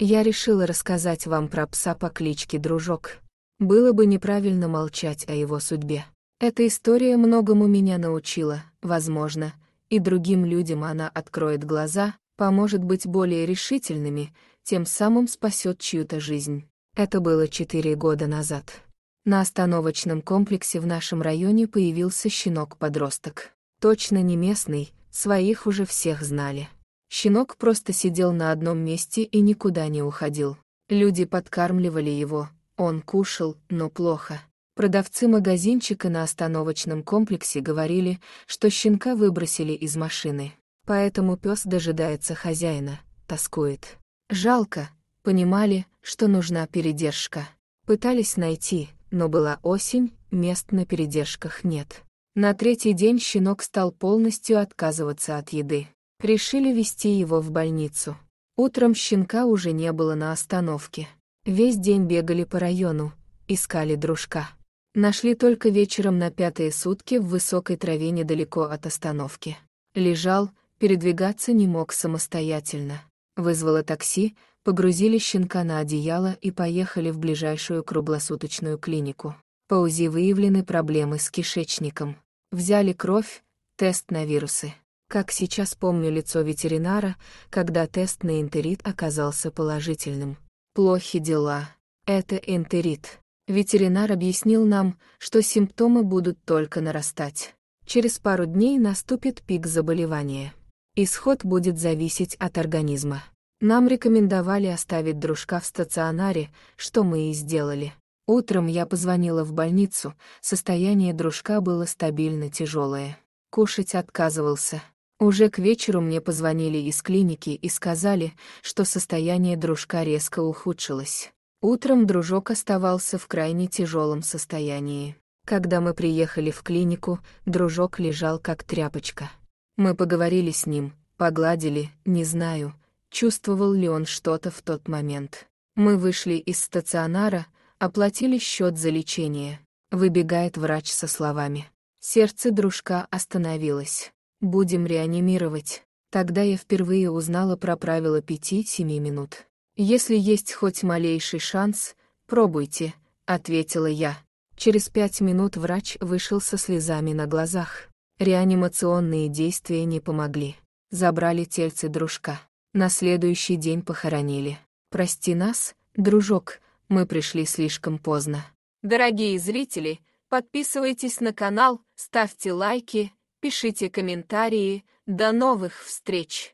Я решила рассказать вам про пса по кличке Дружок. Было бы неправильно молчать о его судьбе. Эта история многому меня научила, возможно, и другим людям она откроет глаза, поможет быть более решительными, тем самым спасет чью-то жизнь. Это было четыре года назад. На остановочном комплексе в нашем районе появился щенок-подросток. Точно не местный, своих уже всех знали. Щенок просто сидел на одном месте и никуда не уходил. Люди подкармливали его, он кушал, но плохо. Продавцы магазинчика на остановочном комплексе говорили, что щенка выбросили из машины. Поэтому пес дожидается хозяина, тоскует. Жалко, понимали, что нужна передержка. Пытались найти, но была осень, мест на передержках нет. На третий день щенок стал полностью отказываться от еды. Решили вести его в больницу. Утром щенка уже не было на остановке. Весь день бегали по району, искали дружка. Нашли только вечером на пятые сутки в высокой траве недалеко от остановки. Лежал, передвигаться не мог самостоятельно. Вызвала такси, погрузили щенка на одеяло и поехали в ближайшую круглосуточную клинику. По УЗИ выявлены проблемы с кишечником. Взяли кровь, тест на вирусы. Как сейчас помню лицо ветеринара, когда тест на энтерит оказался положительным. Плохи дела. Это энтерит. Ветеринар объяснил нам, что симптомы будут только нарастать. Через пару дней наступит пик заболевания. Исход будет зависеть от организма. Нам рекомендовали оставить дружка в стационаре, что мы и сделали. Утром я позвонила в больницу, состояние дружка было стабильно тяжелое. Кушать отказывался. Уже к вечеру мне позвонили из клиники и сказали, что состояние дружка резко ухудшилось. Утром дружок оставался в крайне тяжелом состоянии. Когда мы приехали в клинику, дружок лежал как тряпочка. Мы поговорили с ним, погладили, не знаю, чувствовал ли он что-то в тот момент. Мы вышли из стационара, оплатили счет за лечение. Выбегает врач со словами. Сердце дружка остановилось. Будем реанимировать. Тогда я впервые узнала про правило 5-7 минут. Если есть хоть малейший шанс, пробуйте, ответила я. Через пять минут врач вышел со слезами на глазах. Реанимационные действия не помогли. Забрали тельцы дружка. На следующий день похоронили. Прости нас, дружок, мы пришли слишком поздно. Дорогие зрители, подписывайтесь на канал, ставьте лайки, пишите комментарии. До новых встреч!